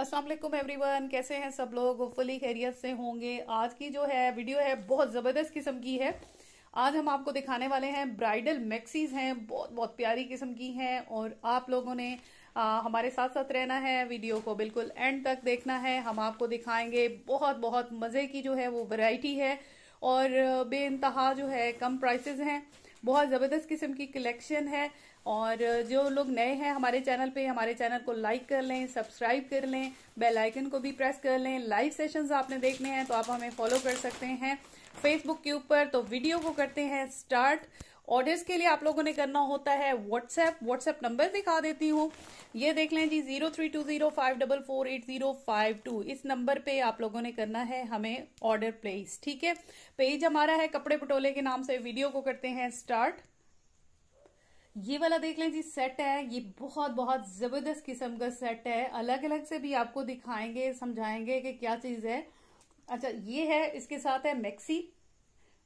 अस्सलाम वालेकुम एवरीवन कैसे हैं सब लोग होपफुली खैरियत से होंगे आज की जो है वीडियो है बहुत ज़बरदस्त किस्म की है आज हम आपको दिखाने वाले हैं ब्राइडल मैक्सीज हैं बहुत बहुत प्यारी किस्म की हैं और आप लोगों ने आ, हमारे साथ साथ रहना है वीडियो को बिल्कुल एंड तक देखना है हम आपको दिखाएंगे बहुत बहुत मज़े की जो है वो वैरायटी है और बे जो है कम प्राइसेज हैं बहुत ज़बरदस्त किस्म की कलेक्शन है और जो लोग नए हैं हमारे चैनल पे हमारे चैनल को लाइक कर लें सब्सक्राइब कर लें बेल आइकन को भी प्रेस कर लें लाइव सेशंस आपने देखने हैं तो आप हमें फॉलो कर सकते हैं फेसबुक के ऊपर तो वीडियो को करते हैं स्टार्ट ऑर्डर्स के लिए आप लोगों ने करना होता है व्हाट्सएप व्हाट्सएप नंबर दिखा देती हूँ ये देख लें जी zero three two zero five double four eight zero five two इस नंबर पे आप लोगों ने करना है हमें ऑर्डर प्लेस ठीक है पेज हमारा है कपड़े पटोले के नाम से वीडियो को करते हैं स्टार्ट ये वाला देख लें जी सेट है ये बहुत बहुत जबरदस्त किस्म का सेट है अलग अलग से भी आपको दिखाएंगे समझाएंगे कि क्या चीज है अच्छा ये है इसके साथ है मैक्सी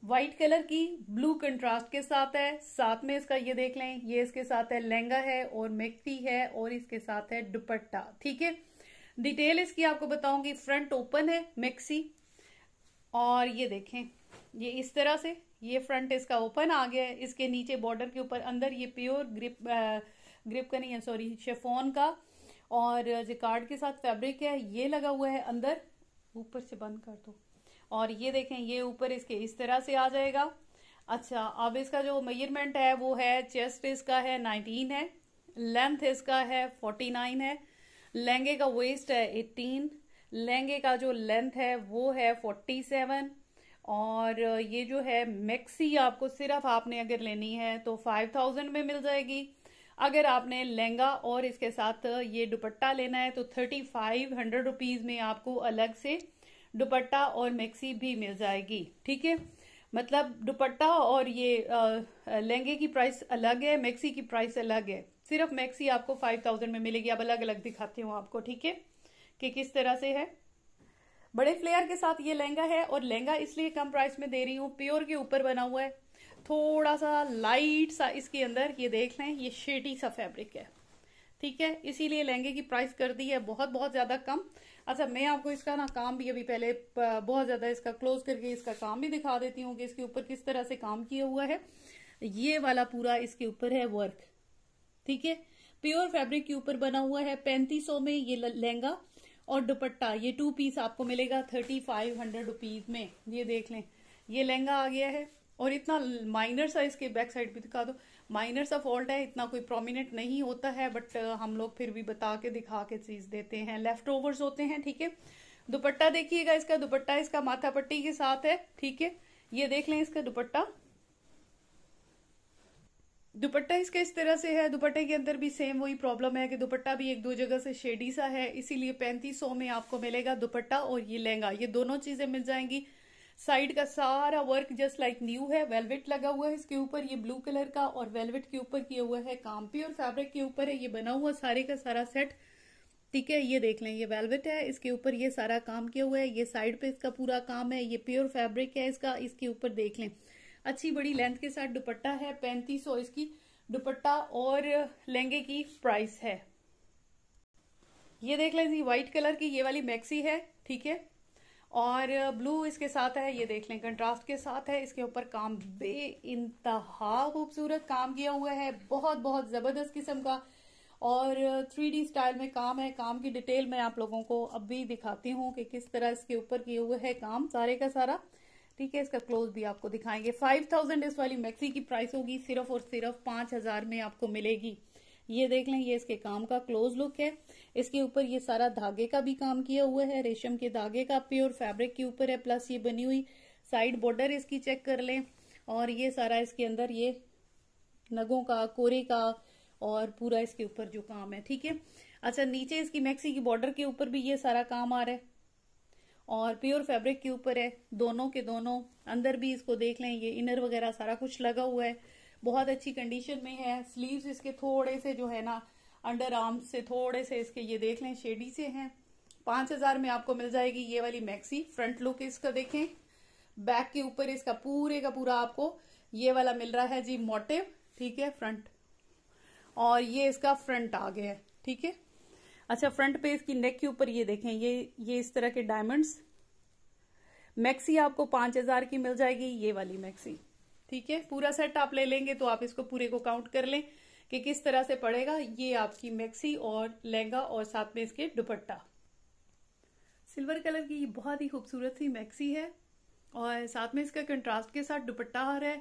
वाइट कलर की ब्लू कंट्रास्ट के साथ है साथ में इसका ये देख लें ये इसके साथ है लहंगा है और मैक्सी है और इसके साथ है दुपट्टा ठीक है डिटेल इसकी आपको बताऊंगी फ्रंट ओपन है मैक्सी और ये देखें ये इस तरह से ये फ्रंट इसका ओपन आ गया है इसके नीचे बॉर्डर के ऊपर अंदर ये प्योर ग्रिप आ, ग्रिप का नहीं है सॉरी शेफोन का और जिकार्ड के साथ फैब्रिक है ये लगा हुआ है अंदर ऊपर से बंद कर दो और ये देखें ये ऊपर इसके इस तरह से आ जाएगा अच्छा अब इसका जो मेजरमेंट है वो है चेस्ट इसका है नाइनटीन है लेंथ इसका है फोर्टी नाइन है लहंगे का वेस्ट है एटीन लहंगे का जो लेंथ है वो है फोर्टी सेवन और ये जो है मैक्सी आपको सिर्फ आपने अगर लेनी है तो फाइव थाउजेंड में मिल जाएगी अगर आपने लहंगा और इसके साथ ये दुपट्टा लेना है तो थर्टी फाइव हंड्रेड रुपीज में आपको अलग से दुपट्टा और मैक्सी भी मिल जाएगी ठीक है मतलब दुपट्टा और ये लहंगे की प्राइस अलग है मैक्सी की प्राइस अलग है सिर्फ मैक्सी आपको फाइव थाउजेंड में मिलेगी अब अलग अलग दिखाती हूँ आपको ठीक है कि किस तरह से है बड़े फ्लेयर के साथ ये लहंगा है और लहंगा इसलिए कम प्राइस में दे रही हूँ प्योर के ऊपर बना हुआ है थोड़ा सा लाइट सा इसके अंदर ये देख लें ये शेडी सा फैब्रिक है ठीक है इसीलिए लहंगे की प्राइस कर दी है बहुत बहुत ज़्यादा कम अच्छा मैं आपको इसका ना काम भी अभी पहले बहुत ज़्यादा इसका क्लोज करके इसका काम भी दिखा देती हूँ कि इसके ऊपर किस तरह से काम किया हुआ है ये वाला पूरा इसके ऊपर है वर्क ठीक है प्योर फैब्रिक के ऊपर बना हुआ है पैंतीस में ये लहंगा और दुपट्टा ये टू पीस आपको मिलेगा थर्टी फाइव हंड्रेड रुपीज में ये देख लें ये लहंगा आ गया है और इतना माइनर सा इसके बैक साइड भी दिखा दो माइनर सा फॉल्ट है इतना कोई प्रोमिनेंट नहीं होता है बट हम लोग फिर भी बता के दिखा के चीज देते हैं लेफ्ट ओवर्स होते हैं ठीक है दुपट्टा देखिएगा इसका दुपट्टा इसका माथा पट्टी के साथ है ठीक है ये देख लें इसका दुपट्टा दुपट्टा इसका इस तरह से है दुपट्टे के अंदर भी सेम वही प्रॉब्लम है कि दुपट्टा भी एक दो जगह से शेडी सा है इसीलिए पैंतीस सौ में आपको मिलेगा दुपट्टा और ये लहंगा ये दोनों चीजें मिल जाएंगी साइड का सारा वर्क जस्ट लाइक न्यू है वेलवेट लगा हुआ है इसके ऊपर ये ब्लू कलर का और वेलवेट के ऊपर किया हुआ है काम प्योर फैब्रिक के ऊपर है ये बना हुआ सारे का सारा सेट ठीक है ये देख लें ये वेलवेट है इसके ऊपर ये सारा काम किया हुआ है ये साइड पे इसका पूरा काम है ये प्योर फैब्रिक है इसका इसके ऊपर देख लें अच्छी बड़ी लेंथ के साथ दुपट्टा है पैंतीस सौ इसकी दुपट्टा और लहंगे की प्राइस है ये देख लें जी व्हाइट कलर की ये वाली मैक्सी है ठीक है और ब्लू इसके साथ है ये देख लें कंट्रास्ट के साथ है इसके ऊपर काम बे इंतहा खूबसूरत काम किया हुआ है बहुत बहुत जबरदस्त किस्म का और थ्री स्टाइल में काम है काम की डिटेल मैं आप लोगों को अब भी दिखाती हूँ कि किस तरह इसके ऊपर किए हुए है काम सारे का सारा ठीक है इसका क्लोज भी आपको दिखाएंगे फाइव थाउजेंड इस वाली मैक्सी की प्राइस होगी सिर्फ और सिर्फ पांच हजार में आपको मिलेगी ये देख लें ये इसके काम का क्लोज लुक है इसके ऊपर ये सारा धागे का भी काम किया हुआ है रेशम के धागे का प्योर फैब्रिक के ऊपर है प्लस ये बनी हुई साइड बॉर्डर इसकी चेक कर लें और ये सारा इसके अंदर ये नगों का कोरे का और पूरा इसके ऊपर जो काम है ठीक है अच्छा नीचे इसकी मैक्सी की बॉर्डर के ऊपर भी ये सारा काम आ रहा है और प्योर फैब्रिक के ऊपर है दोनों के दोनों अंदर भी इसको देख लें ये इनर वगैरह सारा कुछ लगा हुआ है बहुत अच्छी कंडीशन में है स्लीव्स इसके थोड़े से जो है ना अंडर आर्म से थोड़े से इसके ये देख लें शेडी से हैं पांच हजार में आपको मिल जाएगी ये वाली मैक्सी फ्रंट लुक इसका देखें बैक के ऊपर इसका पूरे का पूरा आपको ये वाला मिल रहा है जी मोटिव ठीक है फ्रंट और ये इसका फ्रंट आ गया है ठीक है अच्छा फ्रंट पे इसकी नेक के ऊपर ये देखें ये ये इस तरह के डायमंड्स मैक्सी आपको पांच हजार की मिल जाएगी ये वाली मैक्सी ठीक है पूरा सेट आप ले लेंगे तो आप इसको पूरे को काउंट कर लें कि किस तरह से पड़ेगा ये आपकी मैक्सी और लहंगा और साथ में इसके दुपट्टा सिल्वर कलर की बहुत ही खूबसूरत सी मैक्सी है और साथ में इसका कंट्रास्ट के साथ दुपट्टा हार है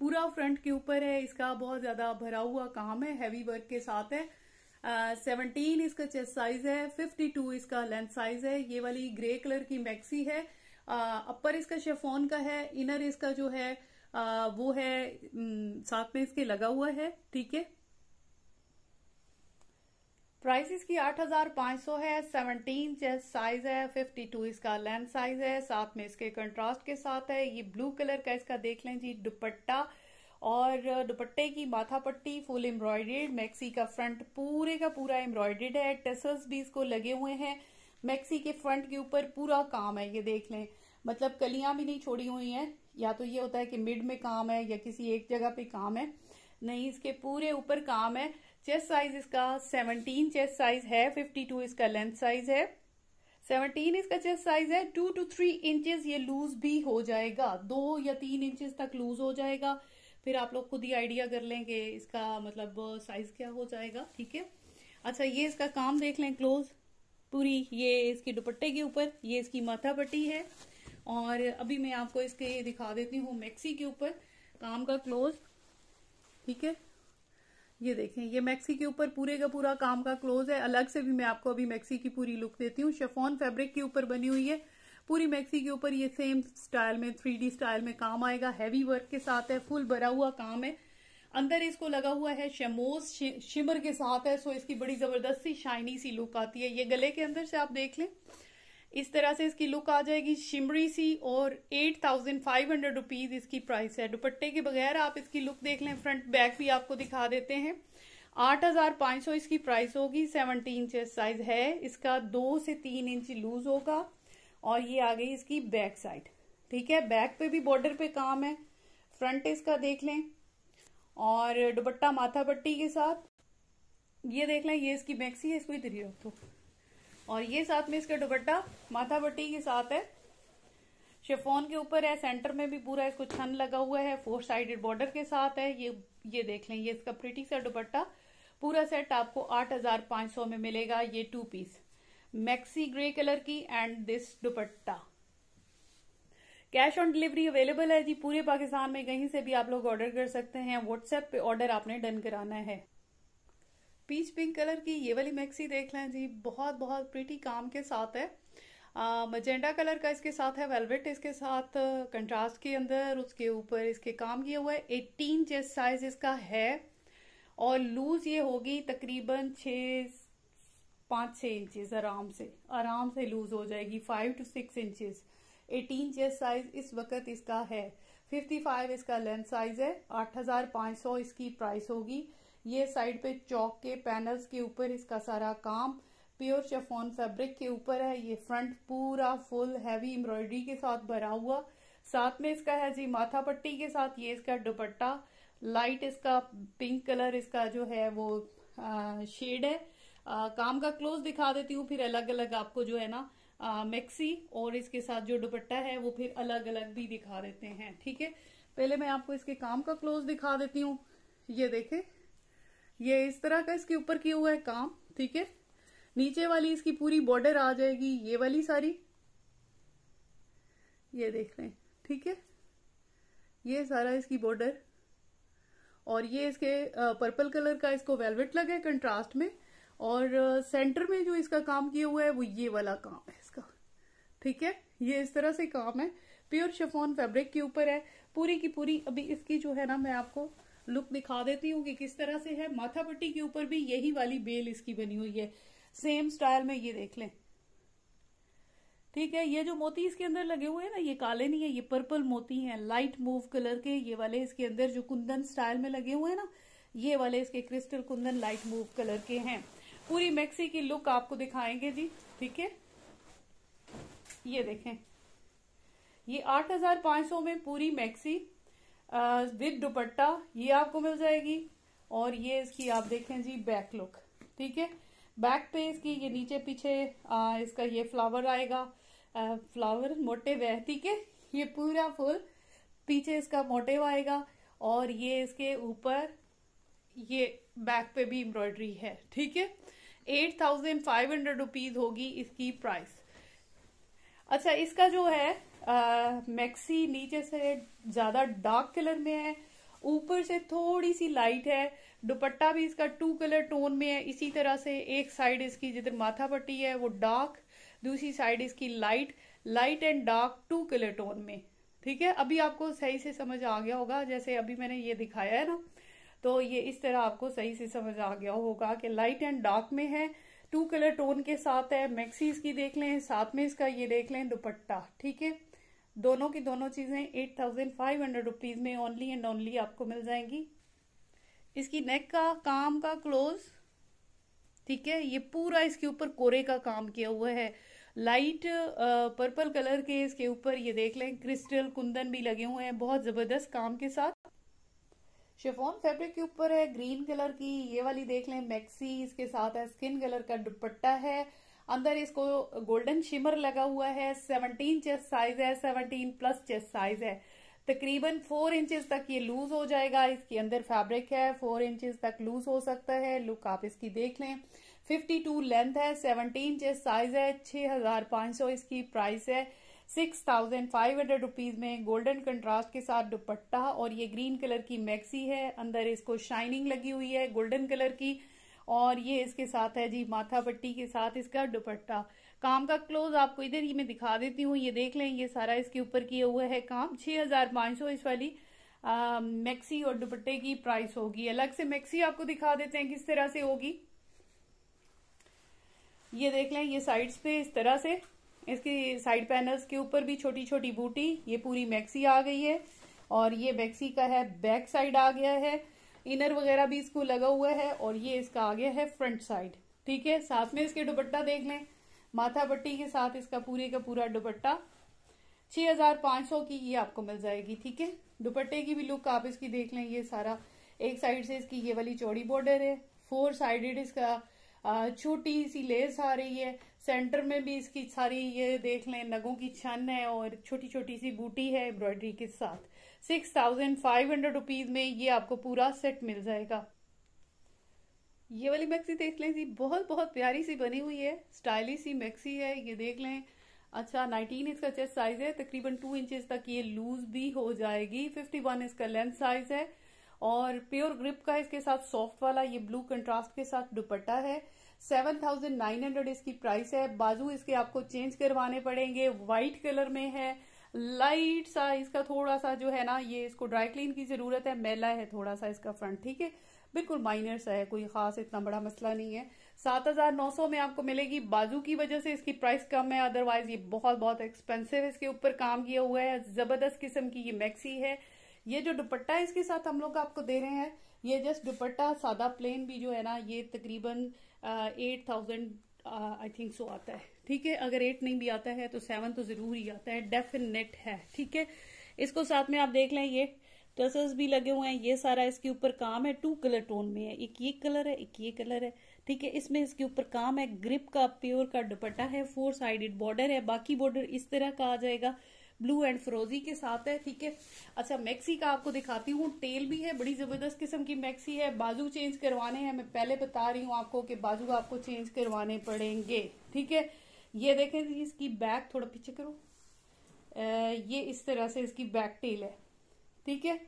पूरा फ्रंट के ऊपर है इसका बहुत ज्यादा भरा हुआ काम है हैवी वर्क के साथ है सेवनटीन uh, इसका चेस्ट साइज है फिफ्टी टू इसका लेंथ साइज है ये वाली ग्रे कलर की मैक्सी है अपर uh, इसका शेफोन का है इनर इसका जो है uh, वो है mm, साथ में इसके लगा हुआ है ठीक है प्राइस इसकी आठ हजार पांच सौ है सेवनटीन चेस्ट साइज है फिफ्टी टू इसका लेंथ साइज है साथ में इसके कंट्रास्ट के साथ है ये ब्लू कलर का इसका देख लें जी दुपट्टा और दुपट्टे की माथा पट्टी फुल एम्ब्रॉयडेड मैक्सी का फ्रंट पूरे का पूरा एम्ब्रॉयडेड है टेसल्स भी इसको लगे हुए हैं मैक्सी के फ्रंट के ऊपर पूरा काम है ये देख लें मतलब कलियां भी नहीं छोड़ी हुई हैं या तो ये होता है कि मिड में काम है या किसी एक जगह पे काम है नहीं इसके पूरे ऊपर काम है चेस्ट साइज इसका सेवनटीन चेस्ट साइज है टू इसका लेंथ साइज है 17 इसका चेस्ट साइज है टू टू थ्री इंचेस ये लूज भी हो जाएगा दो या तीन इंचेस तक लूज हो जाएगा फिर आप लोग खुद ही आइडिया कर लेंगे इसका मतलब साइज uh, क्या हो जाएगा ठीक है अच्छा ये इसका काम देख लें क्लोज पूरी ये इसकी दुपट्टे के ऊपर ये इसकी माथा पट्टी है और अभी मैं आपको इसके दिखा देती हूँ मैक्सी के ऊपर काम का क्लोज ठीक है ये देखें ये मैक्सी के ऊपर पूरे का पूरा काम का क्लोज है अलग से भी मैं आपको अभी मैक्सी की पूरी लुक देती हूँ शेफोन फैब्रिक के ऊपर बनी हुई है पूरी मैक्सी के ऊपर ये सेम स्टाइल में थ्री स्टाइल में काम आएगा हैवी वर्क के साथ है फुल भरा हुआ काम है अंदर इसको लगा हुआ है शेमोज शिमर के साथ है सो इसकी बड़ी जबरदस्त सी शाइनी सी लुक आती है ये गले के अंदर से आप देख लें इस तरह से इसकी लुक आ जाएगी शिमरी सी और eight thousand five hundred rupees इसकी प्राइस है दुपट्टे के बगैर आप इसकी लुक देख लें फ्रंट बैक भी आपको दिखा देते हैं आठ हजार पांच सौ इसकी प्राइस होगी सेवनटी इंच साइज है इसका दो से तीन इंच लूज होगा और ये आ गई इसकी बैक साइड ठीक है बैक पे भी बॉर्डर पे काम है फ्रंट इसका देख लें और दुपट्टा माथा पट्टी के साथ ये देख लें ये इसकी मैक्सी है इसको ही रख रखो और ये साथ में इसका दुपट्टा माथा पट्टी के साथ है शेफोन के ऊपर है सेंटर में भी पूरा इसको छन लगा हुआ है फोर साइडेड बॉर्डर के साथ है ये ये देख लें ये इसका प्रिटी सा दुपट्टा पूरा सेट आपको आठ हजार पांच सौ में मिलेगा ये two piece maxi grey colour की एंड दिस दुपट्टा कैश ऑन डिलीवरी अवेलेबल है जी पूरे पाकिस्तान में कहीं से भी आप लोग ऑर्डर कर सकते हैं व्हाट्सएप पे ऑर्डर आपने डन कराना है पीच पिंक कलर की ये वाली मैक्सी देख लें जी बहुत बहुत प्रिटी काम के साथ है मजेंडा कलर का इसके साथ है वेलवेट इसके साथ कंट्रास्ट के अंदर उसके ऊपर इसके काम किया हुआ है एटीन चेस्ट साइज इसका है और लूज ये होगी तकरीबन छः पाँच छः इंचेस आराम से आराम से लूज हो जाएगी five two six inches eighteen chest size इस वक्त इसका है फिफ्टी फाइव इसका लेंथ साइज है आठ हजार पाँच सौ इसकी प्राइस होगी ये साइड पे चौक के पैनल्स के ऊपर इसका सारा काम प्योर शेफोन फैब्रिक के ऊपर है ये फ्रंट पूरा फुल हैवी एम्ब्रॉयडरी के साथ भरा हुआ साथ में इसका है जी माथा पट्टी के साथ ये इसका दुपट्टा लाइट इसका पिंक कलर इसका जो है वो आ, शेड है आ, काम का क्लोज दिखा देती हूँ फिर अलग अलग आपको जो है ना मैक्सी और इसके साथ जो दुपट्टा है वो फिर अलग अलग भी दिखा देते हैं ठीक है पहले मैं आपको इसके काम का क्लोज दिखा देती हूँ ये देखे ये इस तरह का इसके ऊपर किया हुआ है काम ठीक है नीचे वाली इसकी पूरी बॉर्डर आ जाएगी ये वाली सारी ये देख लें ठीक है ये सारा इसकी बॉर्डर और ये इसके पर्पल कलर का इसको वेलवेट लगा है कंट्रास्ट में और सेंटर में जो इसका काम किया हुआ है वो ये वाला काम है इसका ठीक है ये इस तरह से काम है प्योर शेफोन फैब्रिक के ऊपर है पूरी की पूरी अभी इसकी जो है ना मैं आपको लुक दिखा देती हूँ कि किस तरह से है माथा पट्टी के ऊपर भी यही वाली बेल इसकी बनी हुई है सेम स्टाइल में ये देख लें ठीक है ये जो मोती इसके अंदर लगे हुए हैं ना ये काले नहीं है ये पर्पल मोती हैं लाइट मूव कलर के ये वाले इसके अंदर जो कुंदन स्टाइल में लगे हुए हैं ना ये वाले इसके crystal kundan light mauve colour के हैं पूरी मैक्सी की लुक आपको दिखाएंगे जी ठीक है ये देखें ये आठ हजार पांच सौ में पूरी मैक्सी विद दुपट्टा ये आपको मिल जाएगी और ये इसकी आप देखें जी बैक लुक ठीक है बैक पे इसकी ये नीचे पीछे आ, इसका ये फ्लावर आएगा आ, फ्लावर मोटे वह ठीक है ये पूरा फुल पीछे इसका मोटिव आएगा और ये इसके ऊपर ये बैक पे भी एम्ब्रॉयडरी है ठीक है eight thousand five hundred rupees होगी इसकी प्राइस अच्छा इसका जो है मैक्सी नीचे से ज्यादा डार्क कलर में है ऊपर से थोड़ी सी लाइट है दुपट्टा भी इसका टू कलर टोन में है इसी तरह से एक साइड इसकी जिधर माथा पट्टी है वो डार्क दूसरी साइड इसकी light light and dark two colour tone में ठीक है अभी आपको सही से समझ आ गया होगा जैसे अभी मैंने ये दिखाया है ना तो ये इस तरह आपको सही से समझ आ गया होगा कि लाइट एंड डार्क में है टू कलर टोन के साथ है मैक्सी इसकी देख लें साथ में इसका ये देख लें दुपट्टा ठीक है दोनों की दोनों चीजें eight thousand five hundred rupees में ओनली एंड ओनली आपको मिल जाएंगी इसकी नेक का काम का क्लोज ठीक है ये पूरा इसके ऊपर कोरे का काम किया हुआ है लाइट पर्पल कलर के इसके ऊपर ये देख लें क्रिस्टल कुंदन भी लगे हुए हैं बहुत जबरदस्त काम के साथ शिफोन फैब्रिक के ऊपर है ग्रीन कलर की ये वाली देख लें मैक्सी इसके साथ है स्किन कलर का दुपट्टा है अंदर इसको गोल्डन शिमर लगा हुआ है 17 चेस्ट साइज है 17 प्लस चेस्ट साइज है तकरीबन फोर इंचेस तक ये लूज हो जाएगा इसके अंदर फैब्रिक है फोर इंचज तक लूज हो सकता है लुक आप इसकी देख लें 52 लेंथ है 17 चेस्ट साइज है 6500 इसकी प्राइस है six thousand five hundred rupees में गोल्डन कंट्रास्ट के साथ दुपट्टा और ये ग्रीन कलर की मैक्सी है अंदर इसको शाइनिंग लगी हुई है गोल्डन कलर की और ये इसके साथ है जी माथा पट्टी के साथ इसका दुपट्टा काम का क्लोज आपको इधर ही मैं दिखा देती हूँ ये देख लें ये सारा इसके ऊपर किया हुआ है काम छह हजार पांच सौ इस वाली मैक्सी और दुपट्टे की प्राइस होगी अलग से मैक्सी आपको दिखा देते हैं किस तरह से होगी ये देख लें ये साइड्स पे इस तरह से इसके साइड पैनल्स के ऊपर भी छोटी छोटी बूटी ये पूरी मैक्सी आ गई है और ये मैक्सी का है बैक साइड आ गया है इनर वगैरह भी इसको लगा हुआ है और ये इसका आ गया है फ्रंट साइड ठीक है साथ में इसके दुपट्टा देख लें माथा पट्टी के साथ इसका पूरे का पूरा दुपट्टा 6500 की ये आपको मिल जाएगी ठीक है दुपट्टे की भी लुक आप इसकी देख लें ये सारा एक साइड से इसकी ये वाली चौड़ी बॉर्डर है फोर साइडेड इसका छोटी सी लेस आ रही है सेंटर में भी इसकी सारी ये देख लें नगों की छन है और छोटी छोटी सी बूटी है एम्ब्रॉयडरी के साथ six thousand five hundred rupees में ये आपको पूरा सेट मिल जाएगा ये वाली मैक्सी देख लें जी बहुत बहुत प्यारी सी बनी हुई है स्टाइलिश सी मैक्सी है ये देख लें अच्छा 19 इसका चेस्ट साइज है तकरीबन 2 इंचेस तक ये लूज भी हो जाएगी 51 इसका लेंथ साइज है और प्योर ग्रिप का इसके साथ सॉफ्ट वाला ये ब्लू कंट्रास्ट के साथ दुपट्टा है सेवन थाउजेंड नाइन हंड्रेड इसकी प्राइस है बाजू इसके आपको चेंज करवाने पड़ेंगे व्हाइट कलर में है लाइट सा इसका थोड़ा सा जो है ना ये इसको ड्राई क्लीन की जरूरत है मेला है थोड़ा सा इसका फ्रंट ठीक है बिल्कुल माइनर सा है कोई खास इतना बड़ा मसला नहीं है सात हजार नौ सौ में आपको मिलेगी बाजू की वजह से इसकी प्राइस कम है अदरवाइज ये बहुत बहुत एक्सपेंसिव इसके ऊपर काम किया हुआ है जबरदस्त किस्म की ये मैक्सी है ये जो दुपट्टा इसके साथ हम लोग आपको दे रहे हैं ये जस्ट दुपट्टा सादा प्लेन भी जो है ना ये तकरीबन eight thousand I think so आता है ठीक है अगर एट नहीं भी आता है तो सेवन तो जरूर ही आता है डेफिनेट है ठीक है इसको साथ में आप देख लें ये टसल्स भी लगे हुए हैं ये सारा इसके ऊपर काम है टू कलर टोन में है एक ये कलर है एक ये कलर है ठीक है इसमें इसके ऊपर काम है ग्रिप का प्योर का दुपट्टा है फोर साइडेड बॉर्डर है बाकी बॉर्डर इस तरह का आ जाएगा ब्लू एंड फ्रोजी के साथ है ठीक है अच्छा मैक्सी का आपको दिखाती हूँ टेल भी है बड़ी जबरदस्त किस्म की मैक्सी है बाजू चेंज करवाने हैं मैं पहले बता रही हूँ आपको कि बाजू आपको चेंज करवाने पड़ेंगे ठीक है ये देखें इसकी बैक थोड़ा पीछे करो आ, ये इस तरह से इसकी बैक टेल है ठीक है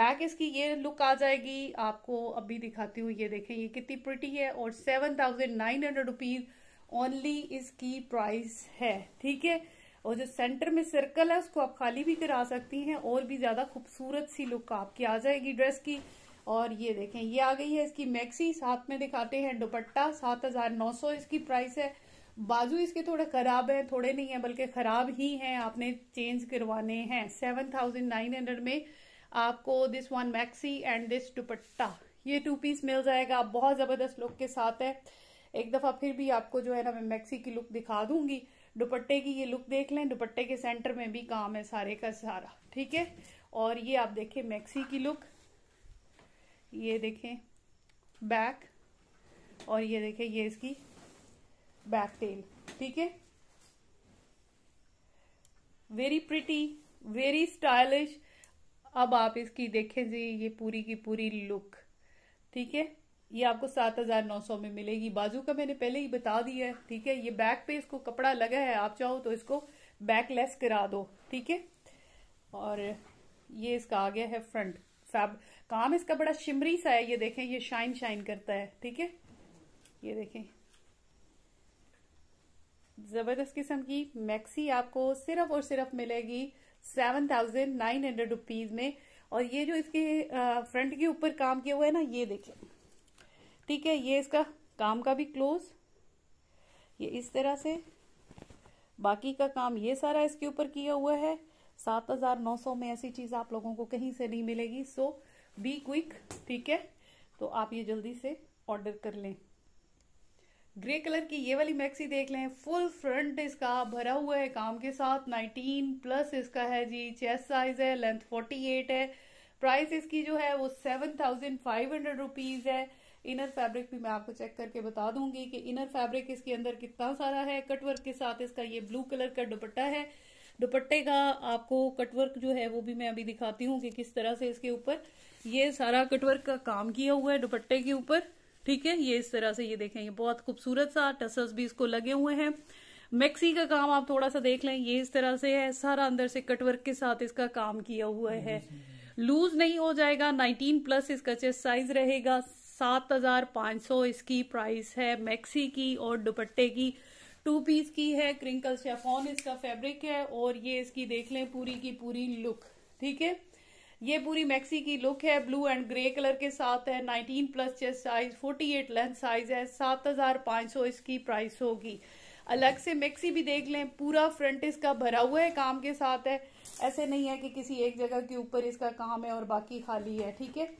बैक इसकी ये लुक आ जाएगी आपको अभी दिखाती हूँ ये देखें ये कितनी प्रटी है और seven thousand nine hundred rupees only इसकी प्राइस है ठीक है और जो सेंटर में सर्कल है उसको आप खाली भी करा सकती हैं और भी ज़्यादा खूबसूरत सी लुक आपकी आ जाएगी ड्रेस की और ये देखें ये आ गई है इसकी मैक्सी साथ में दिखाते हैं दुपट्टा सात हज़ार नौ सौ इसकी प्राइस है बाजू इसके थोड़े खराब हैं थोड़े नहीं हैं बल्कि खराब ही हैं आपने चेंज करवाने हैं सेवन थाउजेंड नाइन हंड्रेड में आपको this one maxi and this दुपट्टा ये टू पीस मिल जाएगा बहुत ज़बरदस्त लुक के साथ है एक दफ़ा फिर भी आपको जो है ना मैं मैक्सी की लुक दिखा दूंगी दुपट्टे की ये लुक देख लें दुपट्टे के सेंटर में भी काम है सारे का सारा ठीक है और ये आप देखें मैक्सी की लुक ये देखें बैक और ये देखें ये इसकी बैक टेल ठीक है वेरी प्रिटी वेरी स्टाइलिश अब आप इसकी देखें जी ये पूरी की पूरी लुक ठीक है ये आपको सात हजार नौ सौ में मिलेगी बाजू का मैंने पहले ही बता दिया है ठीक है ये बैक पे इसको कपड़ा लगा है आप चाहो तो इसको बैक लेस करा दो ठीक है और ये इसका आ गया है फ्रंट फैब काम इसका बड़ा शिमरी सा है ये देखें ये शाइन शाइन करता है ठीक है ये देखें जबरदस्त किस्म की मैक्सी आपको सिर्फ और सिर्फ मिलेगी seven thousand nine hundred rupees में और ये जो इसके फ्रंट के ऊपर काम किया हुआ है ना ये देखें ठीक है ये इसका काम का भी क्लोज ये इस तरह से बाकी का काम ये सारा इसके ऊपर किया हुआ है सात हजार नौ सौ में ऐसी चीज आप लोगों को कहीं से नहीं मिलेगी सो बी क्विक ठीक है तो आप ये जल्दी से ऑर्डर कर लें ग्रे कलर की ये वाली मैक्सी देख लें फुल फ्रंट इसका भरा हुआ है काम के साथ 19 प्लस इसका है जी चेस्ट साइज है लेंथ 48 है प्राइस इसकी जो है वो seven thousand five hundred rupees है इनर फैब्रिक भी मैं आपको चेक करके बता दूंगी कि इनर फैब्रिक इसके अंदर कितना सारा है कटवर्क के साथ इसका ये ब्लू कलर का दुपट्टा है दुपट्टे का आपको कटवर्क जो है वो भी मैं अभी दिखाती हूँ कि किस तरह से इसके ऊपर ये सारा कटवर्क का काम किया हुआ है दुपट्टे के ऊपर ठीक है ये इस तरह से ये देखें ये बहुत खूबसूरत सा टसल्स भी इसको लगे हुए हैं मैक्सी का काम आप थोड़ा सा देख लें ये इस तरह से है सारा अंदर से कटवर्क के साथ इसका काम किया हुआ है लूज नहीं हो जाएगा 19 प्लस इसका चेस्ट साइज रहेगा सात हजार पांच सौ इसकी प्राइस है मैक्सी की और दुपट्टे की टू पीस की है क्रिंकल शेफोन इसका फैब्रिक है और ये इसकी देख लें पूरी की पूरी लुक ठीक है ये पूरी मैक्सी की लुक है ब्लू एंड ग्रे कलर के साथ है 19 plus chest size 48 length size है 7500 इसकी प्राइस होगी अलग से मैक्सी भी देख लें पूरा फ्रंट इसका भरा हुआ है काम के साथ है ऐसे नहीं है कि किसी एक जगह के ऊपर इसका काम है और बाकी खाली है ठीक है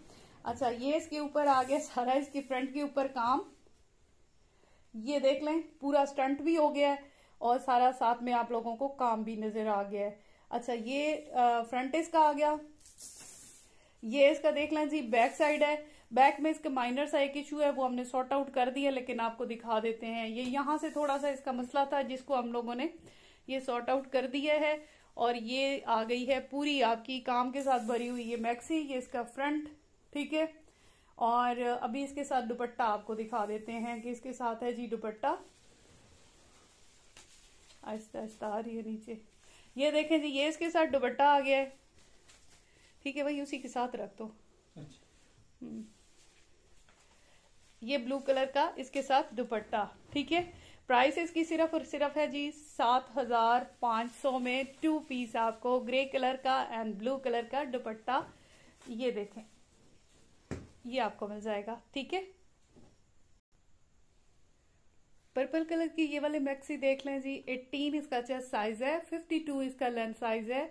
अच्छा ये इसके ऊपर आ गया सारा इसके फ्रंट के ऊपर काम ये देख लें पूरा स्टंट भी हो गया है और सारा साथ में आप लोगों को काम भी नजर आ गया है अच्छा ये फ्रंट इसका आ गया ये इसका देख लें जी बैक साइड है बैक में इसका माइनर सा एक इशू है वो हमने सॉर्ट आउट कर दिया लेकिन आपको दिखा देते हैं ये यहाँ से थोड़ा सा इसका मसला था जिसको हम लोगों ने ये सॉर्ट आउट कर दिया है और ये आ गई है पूरी आपकी काम के साथ भरी हुई ये मैक्सी ये इसका फ्रंट ठीक है और अभी इसके साथ दुपट्टा आपको दिखा देते हैं कि इसके साथ है जी दुपट्टा आहिस्ता आहिस्ता आ रही है नीचे ये देखें जी ये इसके साथ दुपट्टा आ गया है ठीक है भाई उसी के साथ रख दो अच्छा। हम्म। ये ब्लू कलर का इसके साथ दुपट्टा ठीक है प्राइस इसकी सिर्फ और सिर्फ है जी सात हजार पाँच सौ में टू पीस आपको ग्रे कलर का एंड ब्लू कलर का दुपट्टा ये देखें ये आपको मिल जाएगा ठीक है पर्पल कलर की ये वाले मैक्सी देख लें जी 18 इसका चेस्ट साइज है 52 इसका लेंथ साइज है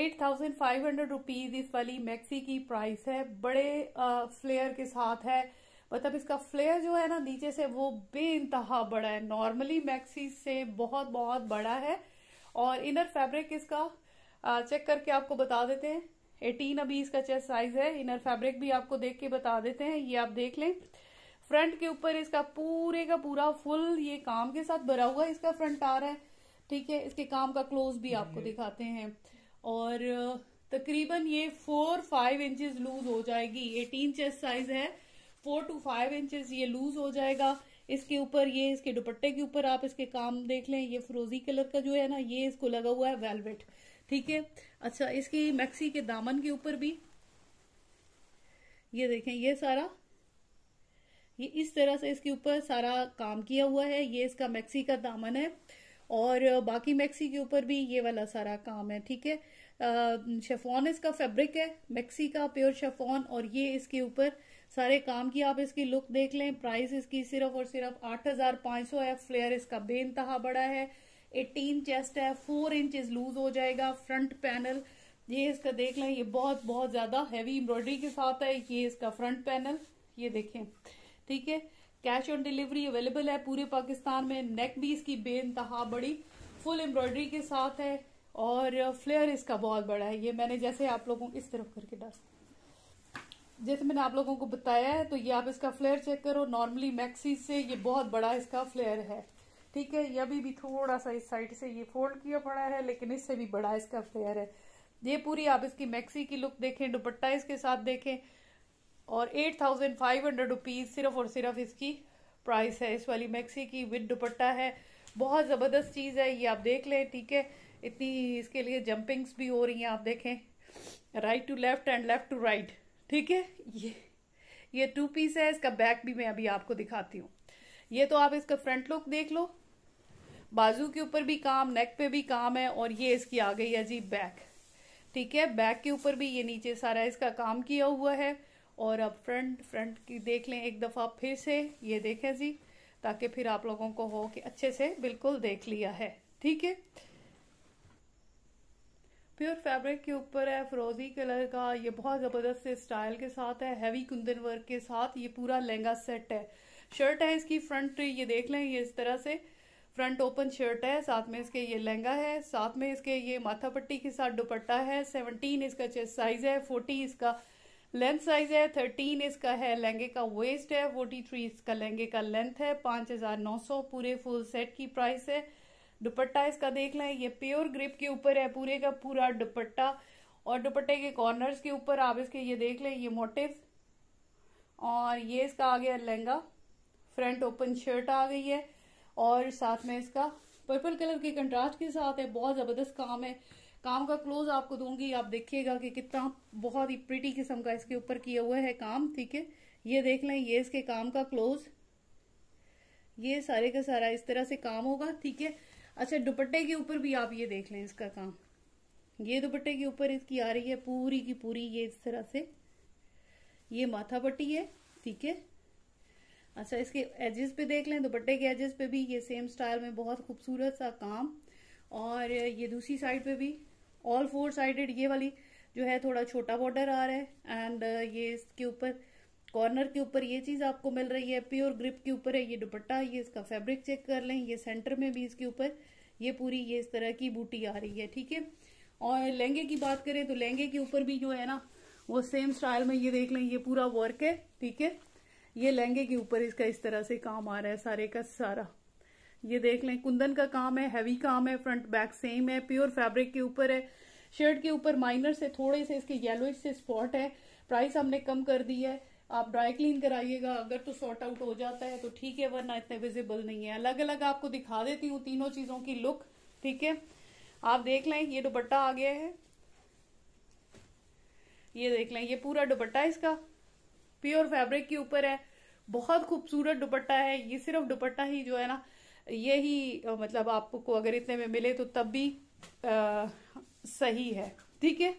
8,500 रुपीज इस वाली मैक्सी की प्राइस है बड़े फ्लेयर के साथ है मतलब इसका फ्लेयर जो है ना नीचे से वो बे इंतहा बड़ा है नॉर्मली मैक्सी से बहुत बहुत बड़ा है और इनर फैब्रिक इसका आ, चेक करके आपको बता देते हैं एटीन अभी इसका चेस्ट साइज है इनर फैब्रिक भी आपको देख के बता देते हैं ये आप देख लें फ्रंट के ऊपर इसका पूरे का पूरा फुल ये काम के साथ भरा हुआ इसका फ्रंट आ रहा है ठीक है इसके काम का क्लोज भी आपको हम्म। दिखाते हैं और तकरीबन ये फोर फाइव इंचेस लूज हो जाएगी एटीन चेस्ट साइज है फोर टू फाइव इंचेस ये लूज हो जाएगा इसके ऊपर ये इसके दुपट्टे के ऊपर आप इसके काम देख लें ये फ्रोजी कलर का जो है ना ये इसको लगा हुआ है वेलवेट ठीक है अच्छा इसकी मैक्सी के दामन के ऊपर भी ये देखें ये सारा ये इस तरह से इसके ऊपर सारा काम किया हुआ है ये इसका मैक्सी का दामन है और बाकी मैक्सी के ऊपर भी ये वाला सारा काम है ठीक है शेफोन इसका फैब्रिक है मैक्सी का प्योर शेफोन और ये इसके ऊपर सारे काम की आप इसकी लुक देख लें प्राइस इसकी सिर्फ और सिर्फ आठ हजार पाँच सौ है फ्लेयर इसका बेनतहा बड़ा है एटीन चेस्ट है फोर इंच लूज हो जाएगा फ्रंट पैनल ये इसका देख लें ये बहुत बहुत ज्यादा हैवी एम्ब्रॉयडरी के साथ है ये इसका फ्रंट पैनल ये देखें ठीक है कैश ऑन डिलीवरी अवेलेबल है पूरे पाकिस्तान में नेक भी इसकी बेनतहा बड़ी फुल एम्ब्रॉयडरी के साथ है और फ्लेयर इसका बहुत बड़ा है ये मैंने जैसे आप लोगों को इस तरफ करके डाल जैसे मैंने आप लोगों को बताया है तो ये आप इसका फ्लेयर चेक करो नॉर्मली मैक्सी से ये बहुत बड़ा इसका फ्लेयर है ठीक है ये अभी भी थोड़ा सा इस साइड से ये फोल्ड किया पड़ा है लेकिन इससे भी बड़ा इसका फेयर है ये पूरी आप इसकी मैक्सी की लुक देखें दुपट्टा इसके साथ देखें और eight thousand five hundred rupees सिर्फ और सिर्फ इसकी प्राइस है इस वाली मैक्सी की विद दुपट्टा है बहुत ज़बरदस्त चीज़ है ये आप देख लें ठीक है इतनी इसके लिए जंपिंग्स भी हो रही हैं आप देखें right to left and left to right ठीक है ये ये टू पीस है इसका बैक भी मैं अभी आपको दिखाती हूँ ये तो आप इसका फ्रंट लुक देख लो बाजू के ऊपर भी काम नेक पे भी काम है और ये इसकी आ गई है जी बैक ठीक है बैक के ऊपर भी ये नीचे सारा इसका काम किया हुआ है और अब फ्रंट फ्रंट की देख लें एक दफ़ा फिर से ये देखें जी ताकि फिर आप लोगों को हो कि अच्छे से बिल्कुल देख लिया है ठीक है प्योर फैब्रिक के ऊपर है फ्रोजी कलर का ये बहुत ज़बरदस्त स्टाइल के साथ है हैवी कुंदन वर्क के साथ ये पूरा लहंगा सेट है शर्ट है इसकी फ्रंट ये देख लें ये इस तरह से फ्रंट ओपन शर्ट है साथ में इसके ये लहंगा है साथ में इसके ये माथा पट्टी के साथ दुपट्टा है सेवनटीन इसका चेस्ट साइज है फोर्टी इसका लेंथ साइज है थर्टीन इसका है लहंगे का वेस्ट है फोर्टी थ्री इसका लहंगे का लेंथ है पांच हजार नौ सौ पूरे फुल सेट की प्राइस है दुपट्टा इसका देख लें ये प्योर ग्रिप के ऊपर है पूरे का पूरा दुपट्टा और दुपट्टे के कॉर्नर के ऊपर आप इसके ये देख लें ये मोटिव और ये इसका आ गया लहंगा फ्रंट ओपन शर्ट आ गई है और साथ में इसका पर्पल कलर के कंट्रास्ट के साथ है बहुत ज़बरदस्त काम है काम का क्लोज आपको दूंगी आप देखिएगा कि कितना बहुत ही प्रिटी किस्म का इसके ऊपर किया हुआ है काम ठीक है ये देख लें ये इसके काम का क्लोज ये सारे का सारा इस तरह से काम होगा ठीक है अच्छा दुपट्टे के ऊपर भी आप ये देख लें इसका काम ये दुपट्टे के ऊपर इसकी आ रही है पूरी की पूरी ये इस तरह से ये माथा पट्टी है ठीक है अच्छा इसके एजेस पे देख लें दुपट्टे के एजेस पे भी ये सेम स्टाइल में बहुत खूबसूरत सा काम और ये दूसरी साइड पे भी ऑल फोर साइडेड ये वाली जो है थोड़ा छोटा बॉर्डर आ रहा है एंड uh, ये इसके ऊपर कॉर्नर के ऊपर ये चीज आपको मिल रही है प्योर ग्रिप के ऊपर है ये दुपट्टा ये इसका फैब्रिक चेक कर लें ये सेंटर में भी इसके ऊपर ये पूरी ये इस तरह की बूटी आ रही है ठीक है और लहंगे की बात करें तो लहंगे के ऊपर भी जो है ना वो सेम स्टाइल में ये देख लें ये पूरा वर्क है ठीक है ये लहंगे के ऊपर इसका इस तरह से काम आ रहा है सारे का सारा ये देख लें कुंदन का काम है हैवी काम है फ्रंट बैक सेम है प्योर फैब्रिक के ऊपर है शर्ट के ऊपर माइनर से थोड़े से इसके येलो से स्पॉट है प्राइस हमने कम कर दी है आप ड्राई क्लीन कराइएगा अगर तो सॉर्ट आउट हो जाता है तो ठीक है वरना इतने विजिबल नहीं है अलग अलग आपको दिखा देती हूँ तीनों चीजों की लुक ठीक है आप देख लें ये दुपट्टा आ गया है ये देख लें ये पूरा दुपट्टा इसका प्योर फैब्रिक के ऊपर है बहुत खूबसूरत दुपट्टा है ये सिर्फ दुपट्टा ही जो है ना ये ही मतलब आपको अगर इतने में मिले तो तब भी आ, सही है ठीक है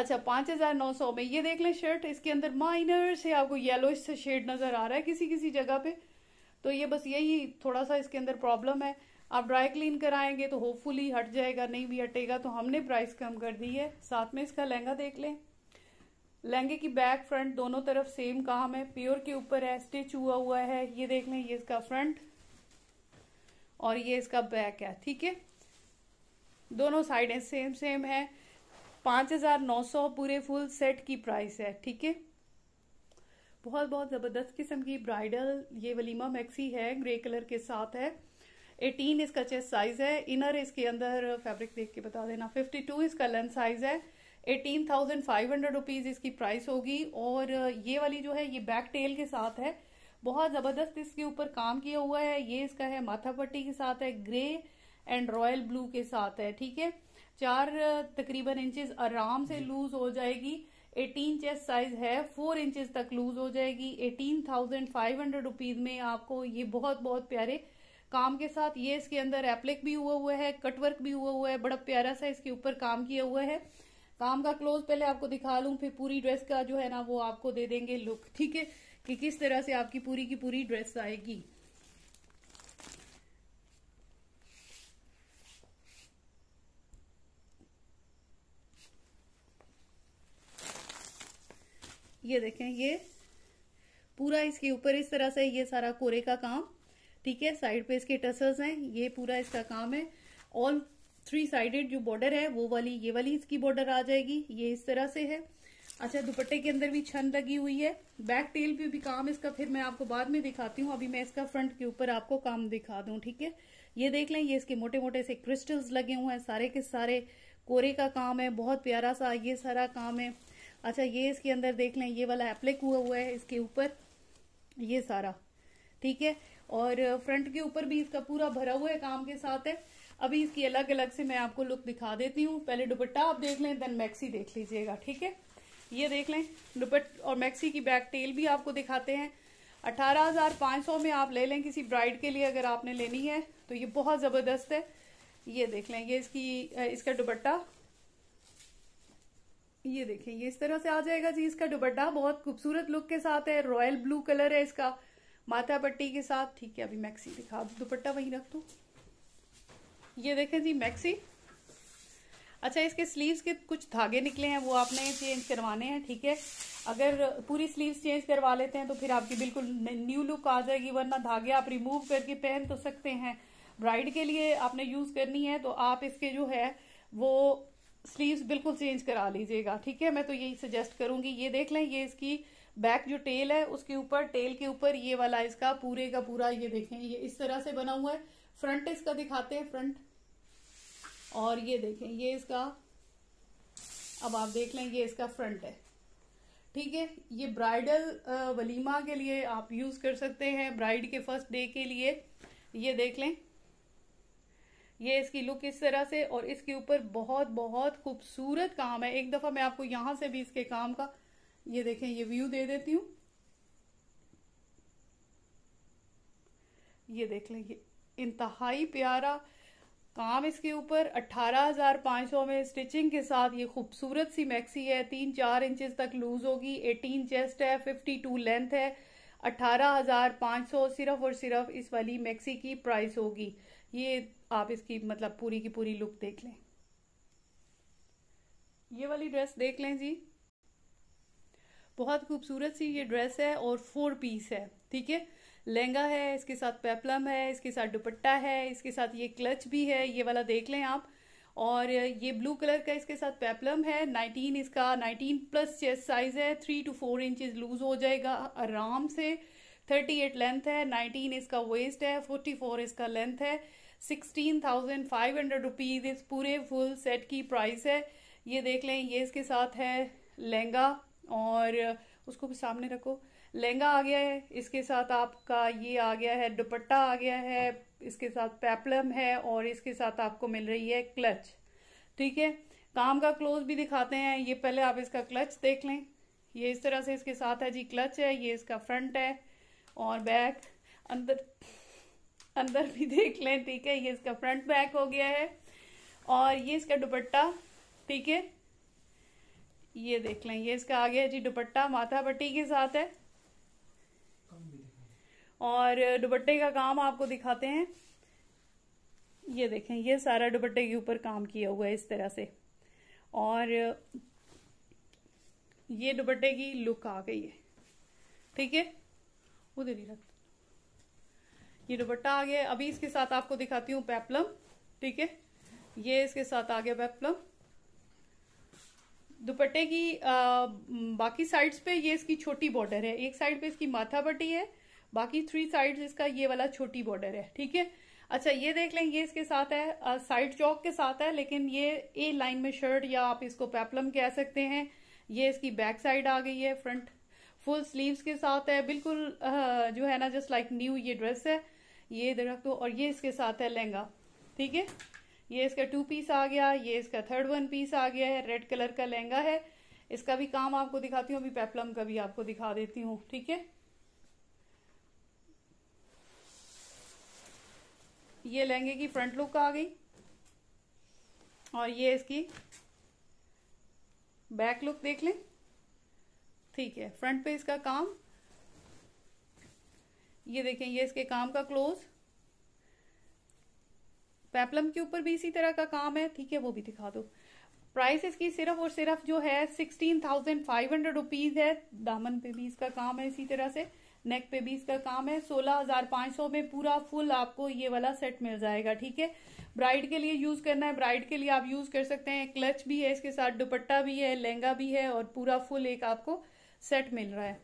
अच्छा पांच हजार नौ सौ में ये देख लें शर्ट इसके अंदर माइनर से आपको येलो से शेड नजर आ रहा है किसी किसी जगह पे तो ये बस यही थोड़ा सा इसके अंदर प्रॉब्लम है आप ड्राई क्लीन कराएंगे तो होपफुली हट जाएगा नहीं भी हटेगा तो हमने प्राइस कम कर दी है साथ में इसका लहंगा देख लें लहंगे की बैक फ्रंट दोनों तरफ सेम काम है प्योर के ऊपर है स्टिच हुआ हुआ है ये देख लें ये इसका फ्रंट और ये इसका बैक है ठीक है दोनों साइडें सेम सेम है पाँच हजार नौ सौ पूरे फुल सेट की प्राइस है ठीक है बहुत बहुत ज़बरदस्त किस्म की ब्राइडल ये वलीमा मैक्सी है ग्रे कलर के साथ है एटीन इसका चेस्ट साइज है इनर इसके अंदर फैब्रिक देख के बता देना फिफ्टी टू इसका लेंथ साइज है eighteen thousand five hundred rupees इसकी प्राइस होगी और ये वाली जो है ये बैक टेल के साथ है बहुत जबरदस्त इसके ऊपर काम किया हुआ है ये इसका है माथा पट्टी के साथ है ग्रे एंड रॉयल ब्लू के साथ है ठीक है चार तकरीबन इंचेस आराम से लूज हो जाएगी एटीन चेस्ट साइज है फोर इंचेस तक लूज हो जाएगी eighteen thousand five hundred rupees में आपको ये बहुत बहुत प्यारे काम के साथ ये इसके अंदर एप्लिक भी हुआ हुआ है कटवर्क भी हुआ हुआ है बड़ा प्यारा सा इसके ऊपर काम किया हुआ है काम का क्लोज पहले आपको दिखा लूँ फिर पूरी ड्रेस का जो है ना वो आपको दे देंगे लुक ठीक है कि किस तरह से आपकी पूरी की पूरी ड्रेस आएगी ये देखें ये पूरा इसके ऊपर इस तरह से ये सारा कोरे का काम ठीक है साइड पे इसके टसल्स हैं ये पूरा इसका काम है ऑल थ्री साइडेड जो बॉर्डर है वो वाली ये वाली इसकी बॉर्डर आ जाएगी ये इस तरह से है अच्छा दुपट्टे के अंदर भी छन लगी हुई है बैक टेल पे भी काम इसका फिर मैं आपको बाद में दिखाती हूँ अभी मैं इसका फ्रंट के ऊपर आपको काम दिखा दूं ठीक है ये देख लें ये इसके मोटे मोटे से क्रिस्टल्स लगे हुए हैं सारे के सारे कोरे का काम है बहुत प्यारा सा ये सारा काम है अच्छा ये इसके अंदर देख लें ये वाला एप्लिक हुआ हुआ है इसके ऊपर ये सारा ठीक है और फ्रंट के ऊपर भी इसका पूरा भरा हुआ है काम के साथ है अभी इसकी अलग अलग से मैं आपको लुक दिखा देती हूँ पहले दुपट्टा आप देख लें देन मैक्सी देख लीजिएगा ठीक है ये देख लें दुपट और मैक्सी की बैक टेल भी आपको दिखाते हैं अठारह हज़ार पाँच सौ में आप ले लें किसी ब्राइड के लिए अगर आपने लेनी है तो ये बहुत ज़बरदस्त है ये देख लें ये इसकी इसका दुपट्टा ये देखें ये इस तरह से आ जाएगा जी इसका दुपट्टा बहुत खूबसूरत लुक के साथ है रॉयल ब्लू कलर है इसका माथा पट्टी के साथ ठीक है अभी मैक्सी दिखा दुपट्टा वहीं रख दो ये देखें जी मैक्सी अच्छा इसके स्लीव्स के कुछ धागे निकले हैं वो आपने चेंज करवाने हैं ठीक है अगर पूरी स्लीव्स चेंज करवा लेते हैं तो फिर आपकी बिल्कुल न्यू लुक आ जाएगी वरना धागे आप रिमूव करके पहन तो सकते हैं ब्राइड के लिए आपने यूज करनी है तो आप इसके जो है वो स्लीव्स बिल्कुल चेंज करा लीजिएगा ठीक है मैं तो यही सजेस्ट करूंगी ये देख लें ये इसकी बैक जो टेल है उसके ऊपर टेल के ऊपर ये वाला इसका पूरे का पूरा ये देखें ये इस तरह से बना हुआ है फ्रंट इसका दिखाते हैं फ्रंट और ये देखें ये इसका अब आप देख लें ये इसका फ्रंट है ठीक है ये ब्राइडल वलीमा के लिए आप यूज कर सकते हैं ब्राइड के फर्स्ट डे के लिए ये देख लें ये इसकी लुक इस तरह से और इसके ऊपर बहुत बहुत खूबसूरत काम है एक दफा मैं आपको यहां से भी इसके काम का ये देखें ये व्यू दे देती हूं ये देख लें ये इंतहाई प्यारा काम इसके ऊपर 18,500 में स्टिचिंग के साथ ये खूबसूरत सी मैक्सी है तीन चार इंचेस तक लूज होगी 18 चेस्ट है 52 लेंथ है 18,500 सिर्फ और सिर्फ इस वाली मैक्सी की प्राइस होगी ये आप इसकी मतलब पूरी की पूरी लुक देख लें ये वाली ड्रेस देख लें जी बहुत खूबसूरत सी ये ड्रेस है और फोर पीस है ठीक है लहंगा है इसके साथ पेप्लम है इसके साथ दुपट्टा है इसके साथ ये क्लच भी है ये वाला देख लें आप और ये ब्लू कलर का इसके साथ पेप्लम है 19 इसका 19 प्लस चेस्ट साइज है three two four inches loose हो जाएगा आराम से 38 लेंथ है 19 इसका वेस्ट है 44 इसका लेंथ है 16,500 रुपीज इस पूरे फुल सेट की प्राइस है ये देख लें ये इसके साथ है लहंगा और उसको भी सामने रखो लहंगा आ गया है इसके साथ आपका ये आ गया है दुपट्टा आ गया है इसके साथ पेपलम है और इसके साथ आपको मिल रही है क्लच ठीक है काम का क्लोज भी दिखाते हैं ये पहले आप इसका क्लच देख लें ये इस तरह से इसके साथ है जी क्लच है ये इसका फ्रंट है और बैक अंदर अंदर भी देख लें ठीक है ये इसका फ्रंट बैक हो गया है और ये इसका दुपट्टा ठीक है ये देख लें ये इसका आ गया जी दुपट्टा माथा पट्टी के साथ है और दुपट्टे का काम आपको दिखाते हैं ये देखें ये सारा दुपट्टे के ऊपर काम किया हुआ है इस तरह से और ये दुपट्टे की लुक आ गई है ठीक है उधर ही रख ये दुपट्टा आ गया अभी इसके साथ आपको दिखाती हूँ पेप्लम ठीक है ये इसके साथ आ गया पेप्लम दुपट्टे की आ, बाकी साइड्स पे ये इसकी छोटी बॉर्डर है एक साइड पे इसकी माथा पट्टी है बाकी थ्री साइड इसका ये वाला छोटी बॉर्डर है ठीक है अच्छा ये देख लें ये इसके साथ है साइड चौक के साथ है लेकिन ये ए लाइन में शर्ट या आप इसको पेपलम कह सकते हैं ये इसकी बैक साइड आ गई है फ्रंट फुल स्लीव्स के साथ है बिल्कुल आ, जो है ना जस्ट लाइक न्यू ये ड्रेस है ये इधर रख और ये इसके साथ है लहंगा ठीक है ये इसका टू पीस आ गया ये इसका थर्ड वन पीस आ गया है रेड कलर का लहंगा है इसका भी काम आपको दिखाती हूँ अभी पेपलम का भी आपको दिखा देती हूँ ठीक है ये लहंगे की फ्रंट लुक आ गई और ये इसकी बैक लुक देख लें ठीक है फ्रंट पे इसका काम ये देखें ये इसके काम का क्लोज पैपलम के ऊपर भी इसी तरह का काम है ठीक है वो भी दिखा दो प्राइस इसकी सिर्फ और सिर्फ जो है sixteen thousand five hundred rupees है दामन पे भी इसका काम है इसी तरह से नेक पे भी इसका काम है सोलह हजार पांच सौ में पूरा फुल आपको ये वाला सेट मिल जाएगा ठीक है ब्राइड के लिए यूज करना है ब्राइड के लिए आप यूज कर सकते हैं क्लच भी है इसके साथ दुपट्टा भी है लहंगा भी है और पूरा फुल एक आपको सेट मिल रहा है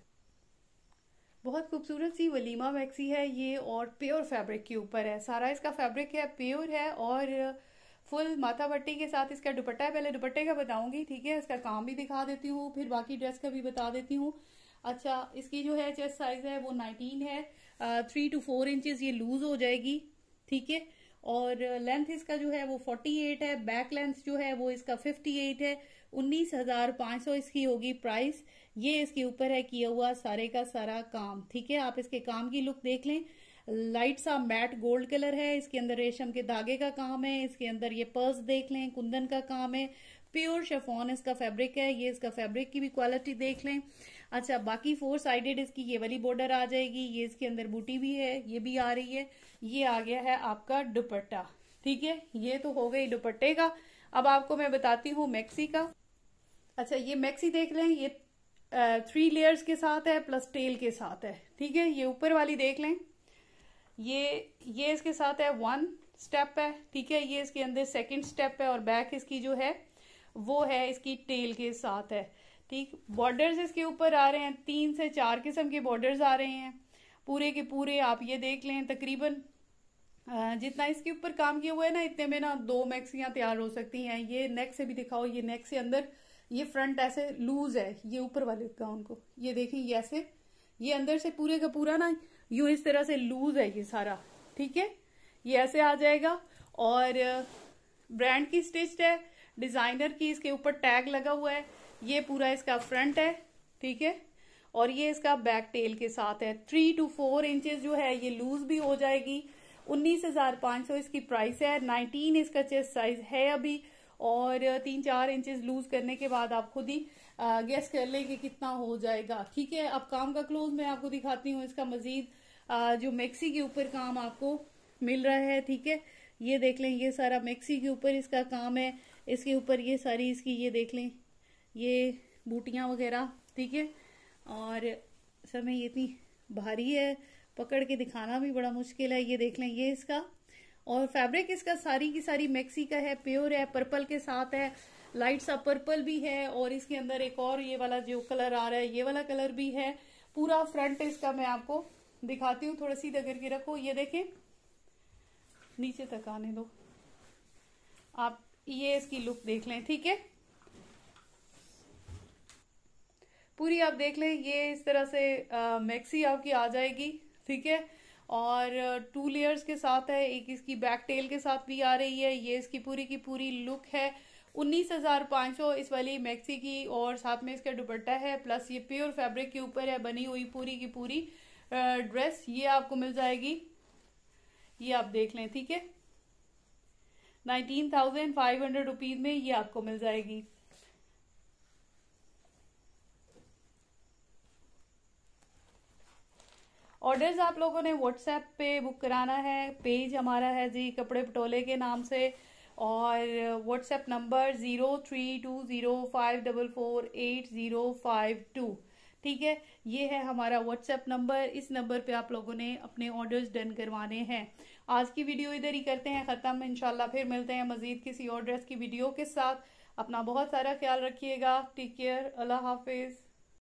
बहुत खूबसूरत सी वलीमा मैक्सी है ये और प्योर फैब्रिक के ऊपर है सारा इसका फैब्रिक है प्योर है और फुल माथा पट्टी के साथ इसका दुपट्टा है पहले दुपट्टे का बताऊंगी ठीक है इसका काम भी दिखा देती हूँ फिर बाकी ड्रेस का भी बता देती हूँ अच्छा इसकी जो है चेस्ट साइज है वो नाइनटीन है थ्री टू फोर इंचज ये लूज हो जाएगी ठीक है और लेंथ इसका जो है वो 48 है बैक लेंथ जो है वो इसका 58 है उन्नीस हजार पांच सौ इसकी होगी प्राइस ये इसके ऊपर है किया हुआ सारे का सारा काम ठीक है आप इसके काम की लुक देख लें लाइट सा मैट गोल्ड कलर है इसके अंदर रेशम के धागे का काम है इसके अंदर ये पर्स देख लें कुंदन का काम है प्योर शेफोन इसका फैब्रिक है ये इसका फैब्रिक की भी क्वालिटी देख लें अच्छा बाकी फोर साइडेड इसकी ये वाली बॉर्डर आ जाएगी ये इसके अंदर बूटी भी है ये भी आ रही है ये आ गया है आपका दुपट्टा ठीक है ये तो हो गई दुपट्टे का अब आपको मैं बताती हूँ मैक्सी का अच्छा ये मैक्सी देख लें ये थ्री लेयर्स के साथ है प्लस टेल के साथ है ठीक है ये ऊपर वाली देख लें ये ये इसके साथ है वन स्टेप है ठीक है ये इसके अंदर सेकंड स्टेप है और बैक इसकी जो है वो है इसकी टेल के साथ है ठीक बॉर्डर्स इसके ऊपर आ रहे हैं तीन से चार किस्म के बॉर्डर्स आ रहे हैं पूरे के पूरे आप ये देख लें तकरीबन जितना इसके ऊपर काम किया हुआ है ना इतने में ना दो मैक्सियां तैयार हो सकती हैं ये नेक से भी दिखाओ ये नेक से अंदर ये फ्रंट ऐसे लूज है ये ऊपर वाले गाउन को ये देखें ये ऐसे ये अंदर से पूरे का पूरा ना यूं इस तरह से लूज है ये सारा ठीक है ये ऐसे आ जाएगा और ब्रांड की स्टिच्ड है डिजाइनर की इसके ऊपर टैग लगा हुआ है ये पूरा इसका फ्रंट है ठीक है और ये इसका बैक टेल के साथ है थ्री टू फोर इंचेस जो है ये लूज भी हो जाएगी उन्नीस हजार पांच सौ इसकी प्राइस है नाइनटीन इसका चेस्ट साइज है अभी और तीन चार इंचेस लूज करने के बाद आप खुद ही गेस कर लें कि कितना हो जाएगा ठीक है अब काम का क्लोज मैं आपको दिखाती हूँ इसका मजीद जो मैक्सी के ऊपर काम आपको मिल रहा है ठीक है ये देख लें ये सारा मैक्सी के ऊपर इसका काम है इसके ऊपर ये सारी इसकी ये देख लें ये बूटियाँ वगैरह ठीक है और समय ये इतनी भारी है पकड़ के दिखाना भी बड़ा मुश्किल है ये देख लें ये इसका और फैब्रिक इसका सारी की सारी मैक्सी का है प्योर है पर्पल के साथ है लाइट सा पर्पल भी है और इसके अंदर एक और ये वाला जो कलर आ रहा है ये वाला कलर भी है पूरा फ्रंट इसका मैं आपको दिखाती हूँ थोड़ा सीधा करके रखो ये देखें नीचे तक आने दो आप ये इसकी लुक देख लें ठीक है पूरी आप देख लें ये इस तरह से मैक्सी आपकी आ जाएगी ठीक है और टू लेयर्स के साथ है एक इसकी बैक टेल के साथ भी आ रही है ये इसकी पूरी की पूरी लुक है उन्नीस हजार पाँच सौ इस वाली मैक्सी की और साथ में इसका दुपट्टा है प्लस ये प्योर फैब्रिक के ऊपर है बनी हुई पूरी की पूरी ड्रेस ये आपको मिल जाएगी ये आप देख लें ठीक है nineteen thousand five hundred rupees में ये आपको मिल जाएगी ऑर्डर्स आप लोगों ने व्हाट्सएप पे बुक कराना है पेज हमारा है जी कपड़े पटोले के नाम से और WhatsApp number zero three two zero five double four eight zero five two ठीक है ये है हमारा व्हाट्सएप नंबर इस नंबर पे आप लोगों ने अपने ऑर्डर्स डन करवाने हैं आज की वीडियो इधर ही करते हैं ख़त्म इनशाला फिर मिलते हैं मज़ीद किसी और की वीडियो के साथ अपना बहुत सारा ख्याल रखिएगा टेक केयर अल्लाह हाफिज़